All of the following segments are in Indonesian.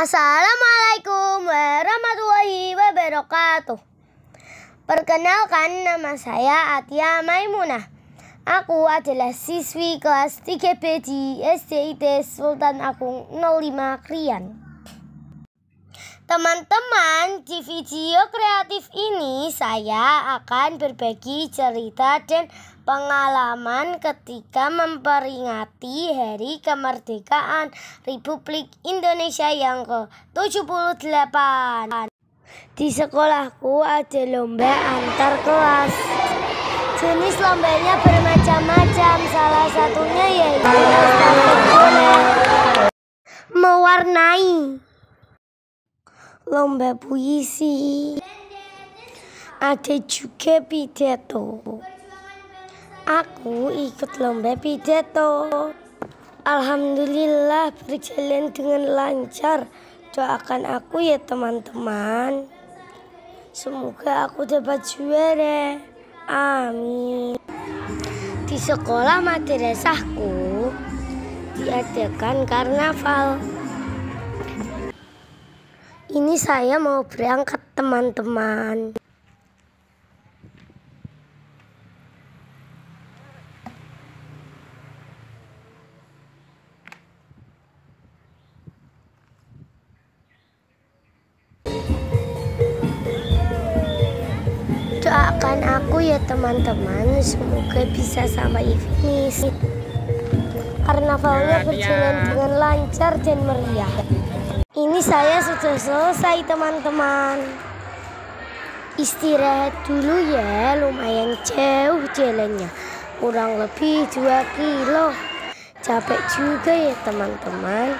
Assalamualaikum warahmatullahi wabarakatuh. Perkenalkan nama saya Atia Maimunah. Aku adalah siswi kelas 3B di SDIT Sultan Agung 05 Krian. Teman-teman, di video kreatif ini saya akan berbagi cerita dan pengalaman ketika memperingati Hari Kemerdekaan Republik Indonesia yang ke-78. Di sekolahku ada lomba antar kelas. Jenis lombanya bermacam-macam, salah satunya yaitu mewarnai lomba puisi. Ada juga pidato. Aku ikut lomba pidato. Alhamdulillah berjalan dengan lancar. Doakan aku ya teman-teman. Semoga aku dapat juara. Amin. Di sekolah madrasahku diadakan karnaval ini saya mau berangkat teman-teman. Doakan aku ya teman-teman, semoga bisa sampai finish. Karnavalnya berjalan dengan lancar dan meriah saya sudah selesai teman-teman istirahat dulu ya lumayan jauh jalannya kurang lebih 2 kilo capek juga ya teman-teman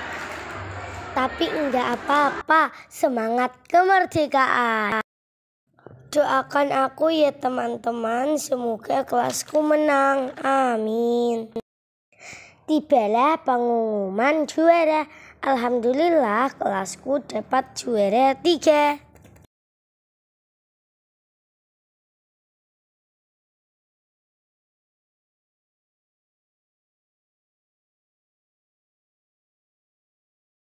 tapi enggak apa-apa semangat kemerdekaan doakan aku ya teman-teman semoga kelasku menang amin Tibalah pengumuman juara. Alhamdulillah kelasku dapat juara tiga.